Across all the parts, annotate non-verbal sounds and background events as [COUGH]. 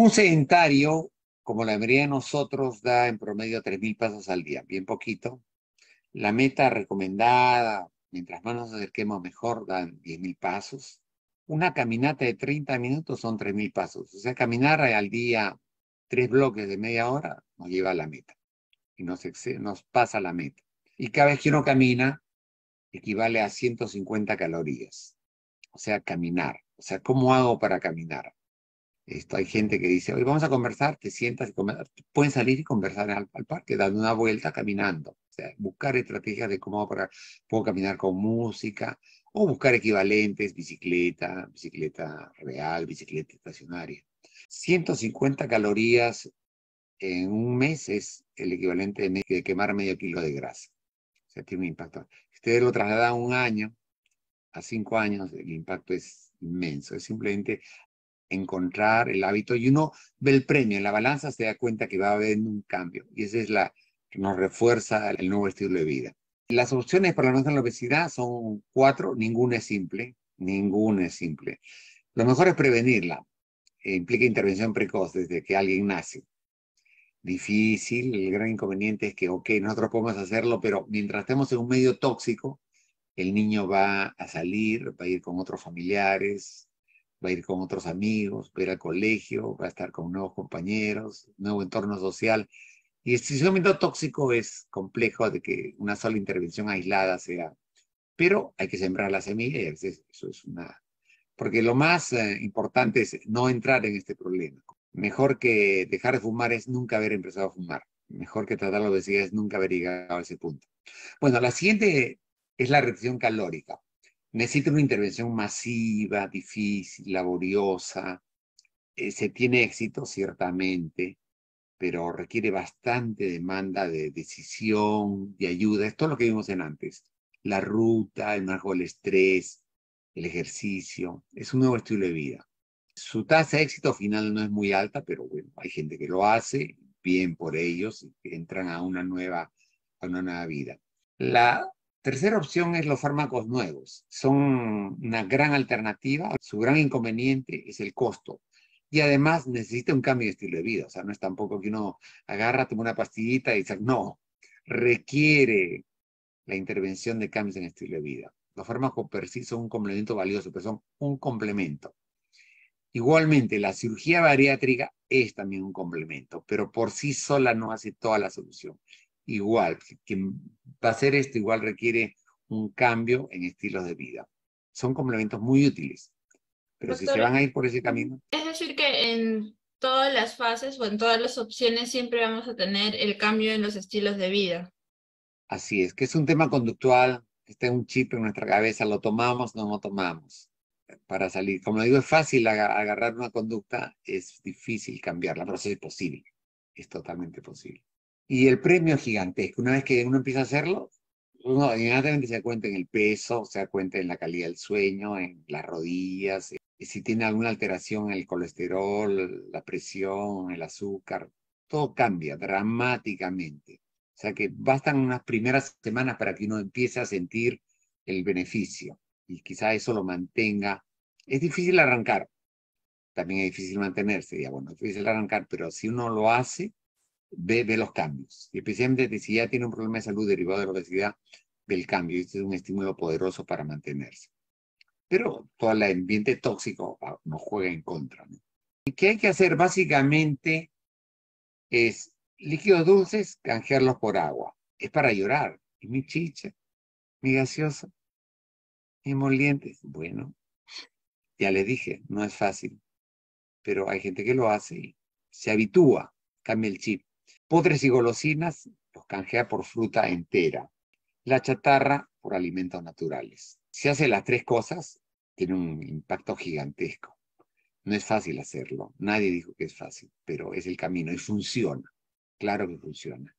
Un sedentario, como la mayoría de nosotros, da en promedio 3.000 pasos al día, bien poquito. La meta recomendada, mientras más nos acerquemos mejor, dan 10.000 pasos. Una caminata de 30 minutos son 3.000 pasos. O sea, caminar al día tres bloques de media hora nos lleva a la meta y nos, nos pasa la meta. Y cada vez que uno camina, equivale a 150 calorías. O sea, caminar. O sea, ¿cómo hago para caminar? hay gente que dice, hoy vamos a conversar, te sientas y pueden salir y conversar al, parque, dando una vuelta, caminando. O sea, buscar estrategias de cómo para, puedo caminar con música o buscar equivalentes, bicicleta, bicicleta real, bicicleta estacionaria. 150 calorías en un mes es el equivalente de, quemar medio kilo de grasa. O sea, tiene un impacto. Si ustedes lo trasladan a un año, a cinco años, el impacto es inmenso. Es simplemente encontrar el hábito y uno ve el premio en la balanza, se da cuenta que va a haber un cambio y esa es la que nos refuerza el nuevo estilo de vida. Las opciones para la la obesidad son cuatro, ninguna es simple, ninguna es simple. Lo mejor es prevenirla, eh, implica intervención precoz desde que alguien nace. Difícil, el gran inconveniente es que, ok, nosotros podemos hacerlo, pero mientras estemos en un medio tóxico, el niño va a salir, va a ir con otros familiares, va a ir con otros amigos, va a ir al colegio, va a estar con nuevos compañeros, nuevo entorno social. Y este momento tóxico es complejo de que una sola intervención aislada sea, pero hay que sembrar la semilla y a veces eso es una... Porque lo más eh, importante es no entrar en este problema. Mejor que dejar de fumar es nunca haber empezado a fumar. Mejor que tratar la obesidad es nunca haber llegado a ese punto. Bueno, la siguiente es la reducción calórica necesita una intervención masiva, difícil, laboriosa. Eh, se tiene éxito ciertamente, pero requiere bastante demanda de decisión, de ayuda. Esto Es lo que vimos en antes. La ruta, el marco del estrés, el ejercicio. Es un nuevo estilo de vida. Su tasa de éxito final no es muy alta, pero bueno, hay gente que lo hace, bien por ellos, entran a una nueva, a una nueva vida. La Tercera opción es los fármacos nuevos. Son una gran alternativa. Su gran inconveniente es el costo. Y además necesita un cambio de estilo de vida. O sea, no es tampoco que uno agarra, toma una pastillita y dice, no, requiere la intervención de cambios en estilo de vida. Los fármacos per sí son un complemento valioso, pero son un complemento. Igualmente, la cirugía bariátrica es también un complemento, pero por sí sola no hace toda la solución igual. Quien va hacer esto igual requiere un cambio en estilos de vida. Son complementos muy útiles, pero si se van a ir por ese camino. Es decir, que en todas las fases o en todas las opciones siempre vamos a tener el cambio en los estilos de vida. Así es, que es un tema conductual, está un chip en nuestra cabeza, lo tomamos, no lo tomamos para salir. Como digo, es fácil agarrar una conducta, es difícil cambiarla, pero es posible, es totalmente posible. Y el premio es gigantesco. Una vez que uno empieza a hacerlo, uno inmediatamente se da cuenta en el peso, se da cuenta en la calidad del sueño, en las rodillas, si tiene alguna alteración en el colesterol, la presión, el azúcar, todo cambia dramáticamente. O sea que bastan unas primeras semanas para que uno empiece a sentir el beneficio y quizá eso lo mantenga. Es difícil arrancar, también es difícil mantenerse, ya bueno, es difícil arrancar, pero si uno lo hace, ve, los cambios. Y especialmente si ya tiene un problema de salud derivado de la obesidad, ve el cambio. Este es un estímulo poderoso para mantenerse. Pero todo el ambiente tóxico ah, nos juega en contra. ¿Y ¿Qué hay que hacer? Básicamente es líquidos dulces, canjearlos por agua. Es para llorar. Es mi chicha, mi gaseosa, mi emoliente. Bueno, ya les dije, no es fácil. Pero hay gente que lo hace y se habitúa, cambia el chip. Podres y golosinas los canjea por fruta entera. La chatarra por alimentos naturales. Si hace las tres cosas, tiene un impacto gigantesco. No es fácil hacerlo. Nadie dijo que es fácil, pero es el camino y funciona. Claro que funciona.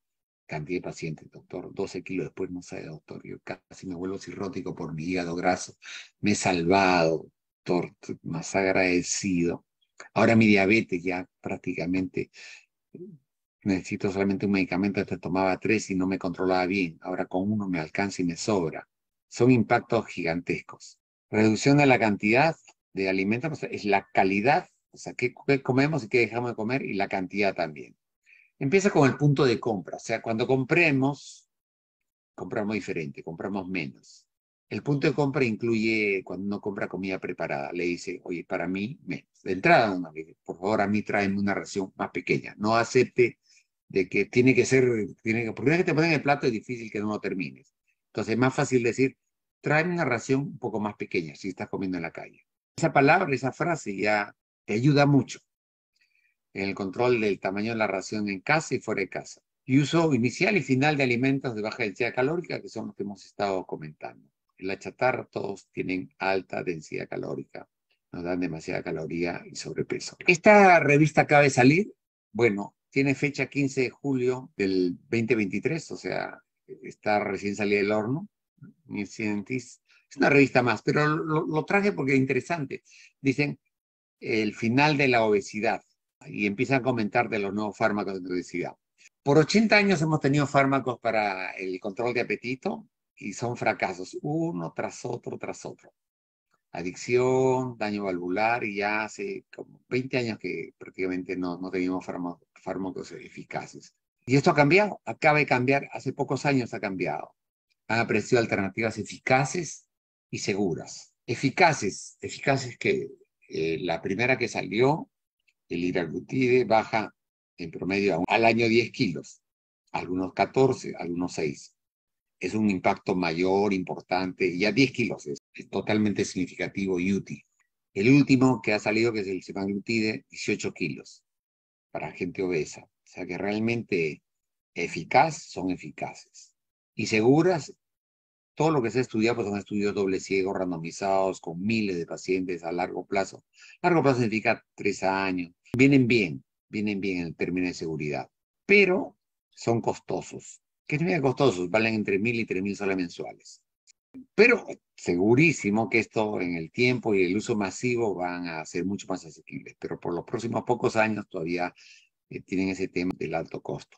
Cantidad de pacientes, doctor. 12 kilos después no sabe, doctor. Yo casi me vuelvo cirrótico por mi hígado graso. Me he salvado, doctor. Más agradecido. Ahora mi diabetes ya prácticamente necesito solamente un medicamento, antes este tomaba tres y no me controlaba bien, ahora con uno me alcanza y me sobra. Son impactos gigantescos. Reducción de la cantidad de alimentos, es la calidad, o sea, qué, comemos y qué dejamos de comer y la cantidad también. Empieza con el punto de compra, o sea, cuando compremos, compramos diferente, compramos menos. El punto de compra incluye cuando uno compra comida preparada, le dice, oye, para mí menos. De entrada, uno por favor, a mí tráeme una ración más pequeña. No acepte de que tiene que ser, tiene porque una vez que te ponen el plato es difícil que no lo termines. Entonces es más fácil decir, trae una ración un poco más pequeña si estás comiendo en la calle. Esa palabra, esa frase ya te ayuda mucho en el control del tamaño de la ración en casa y fuera de casa. Y uso inicial y final de alimentos de baja densidad calórica, que son los que hemos estado comentando. En la chatarra todos tienen alta densidad calórica, nos dan demasiada caloría y sobrepeso. Esta revista acaba de salir, bueno, tiene fecha 15 de julio del 2023, o sea, está recién salida del horno. Es una revista más, pero lo, traje porque es interesante. Dicen el final de la obesidad y empiezan a comentar de los nuevos fármacos de obesidad. Por 80 años hemos tenido fármacos para el control de apetito y son fracasos, uno tras otro, tras otro. Adicción, daño valvular y ya hace como 20 años que prácticamente no, no teníamos fármacos fármacos eficaces. Y esto ha cambiado, acaba de cambiar, hace pocos años ha cambiado. Han aparecido alternativas eficaces y seguras. Eficaces, eficaces que eh, la primera que salió, el iraglutide, baja en promedio al año 10 kilos, algunos 14, algunos 6. Es un impacto mayor, importante, y a 10 kilos es, totalmente significativo y útil. El último que ha salido, que es el semaglutide, 18 kilos para gente obesa. O sea que realmente eficaz son eficaces. Y seguras, todo lo que se ha estudiado pues son estudios doble ciego, randomizados, con miles de pacientes a largo plazo. Largo plazo significa tres años. Vienen bien, vienen bien en términos de seguridad, pero son costosos. ¿Qué significa costosos? Valen entre mil y tres mil soles mensuales. Pero segurísimo que esto en el tiempo y el uso masivo van a ser mucho más asequibles, pero por los próximos pocos años todavía eh, tienen ese tema del alto costo.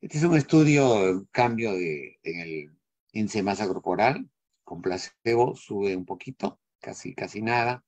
Este es un estudio, un cambio en el índice corporal, con placebo sube un poquito, casi, casi nada,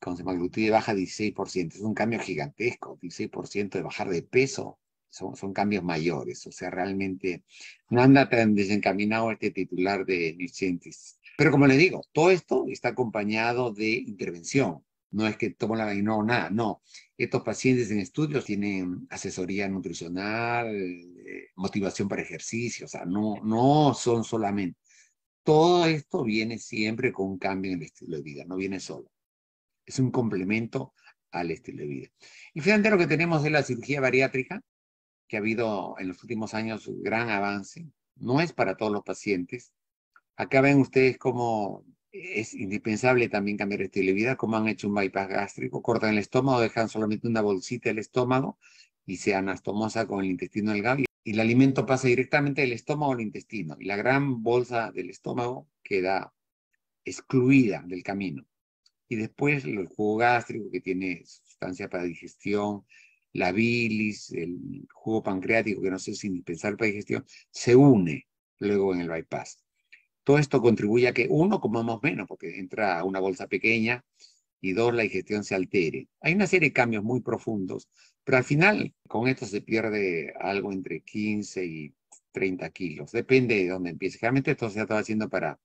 con semaglutide baja 16%, es un cambio gigantesco, 16% de bajar de peso son, cambios mayores, o sea, realmente no anda tan desencaminado este titular de Scientist. Pero como le digo, todo esto está acompañado de intervención, no es que tomo la vaina no, nada, no. Estos pacientes en estudios tienen asesoría nutricional, eh, motivación para ejercicio, o sea, no, no son solamente. Todo esto viene siempre con un cambio en el estilo de vida, no viene solo. Es un complemento al estilo de vida. Y finalmente lo que tenemos de la cirugía bariátrica, que ha habido en los últimos años un gran avance, no es para todos los pacientes. Acá ven ustedes cómo es indispensable también cambiar el estilo de vida, cómo han hecho un bypass gástrico, cortan el estómago, dejan solamente una bolsita del estómago y se anastomosa con el intestino delgado y el alimento pasa directamente del estómago al intestino y la gran bolsa del estómago queda excluida del camino. Y después el jugo gástrico que tiene sustancia para digestión, la bilis, el jugo pancreático, que no sé si indispensable para digestión, se une luego en el bypass. Todo esto contribuye a que, uno, comamos menos, porque entra una bolsa pequeña, y dos, la digestión se altere. Hay una serie de cambios muy profundos, pero al final con esto se pierde algo entre 15 y 30 kilos, depende de dónde empiece. Realmente esto se está haciendo para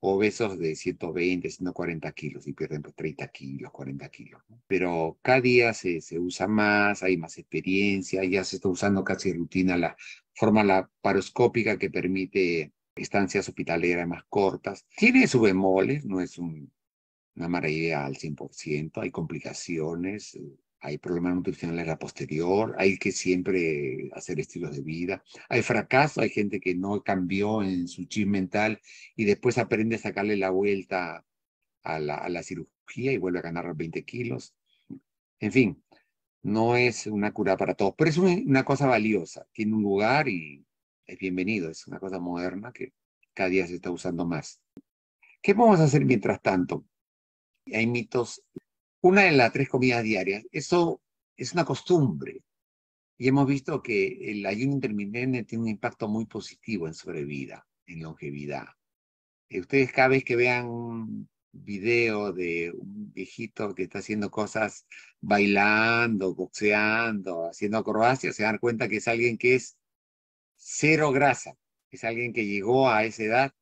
obesos de 120, 140 kilos y pierden 30 kilos, 40 kilos. Pero cada día se, usa más, hay más experiencia, ya se está usando casi rutina la forma paroscópica que permite estancias hospitaleras más cortas. Tiene su bemoles, ¿eh? no es un, una maravilla al 100%, hay complicaciones, eh, hay problemas nutricionales a posterior, hay que siempre hacer estilos de vida, hay fracaso, hay gente que no cambió en su chip mental y después aprende a sacarle la vuelta a la, a la cirugía y vuelve a ganar 20 kilos. En fin, no es una cura para todos, pero es una cosa valiosa, tiene un lugar y es bienvenido, es una cosa moderna que cada día se está usando más. ¿Qué vamos a hacer mientras tanto? Hay mitos una de las tres comidas diarias. Eso es una costumbre. Y hemos visto que el ayuno intermitente tiene un impacto muy positivo en sobrevida, en longevidad. Eh, ustedes cada vez que vean un video de un viejito que está haciendo cosas bailando, boxeando, haciendo acrobacias, se dan cuenta que es alguien que es cero grasa, es alguien que llegó a esa edad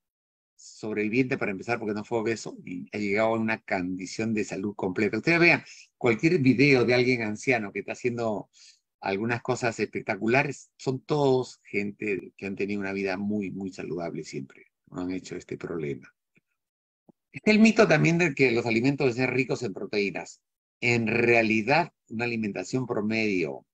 sobreviviente para empezar porque no fue obeso y ha llegado a una condición de salud completa. Ustedes vean cualquier video de alguien anciano que está haciendo algunas cosas espectaculares, son todos gente que han tenido una vida muy, muy saludable siempre, no han hecho este problema. Está el mito también de que los alimentos deben ser ricos en proteínas. En realidad, una alimentación promedio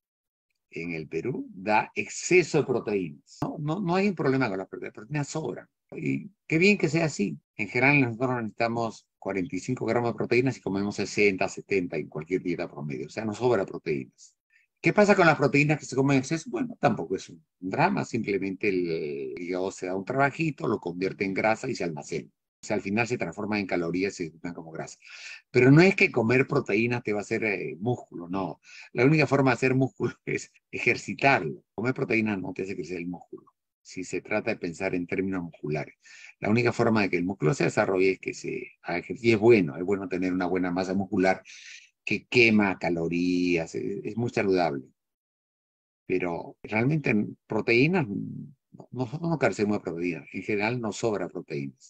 en el Perú da exceso de proteínas. No, no, no hay un problema con las proteínas, las proteínas sobran. Y qué bien que sea así. En general nosotros necesitamos 45 gramos de proteínas y comemos 60, 70 en cualquier dieta promedio. O sea, nos sobra proteínas. ¿Qué pasa con las proteínas que se comen en exceso? Bueno, tampoco es un drama, simplemente el hígado se da un trabajito, lo convierte en grasa y se almacena. O sea, al final se transforma en calorías y se usan como grasa. Pero no es que comer proteínas te va a hacer eh, músculo, no. La única forma de hacer músculo [LAUGHS] es ejercitarlo. Comer proteínas no te hace crecer el músculo si se trata de pensar en términos musculares. La única forma de que el músculo se desarrolle es que se y es bueno, es bueno tener una buena masa muscular que quema calorías, es, muy saludable. Pero realmente en proteínas, nosotros no carecemos de proteínas, en general no sobra proteínas.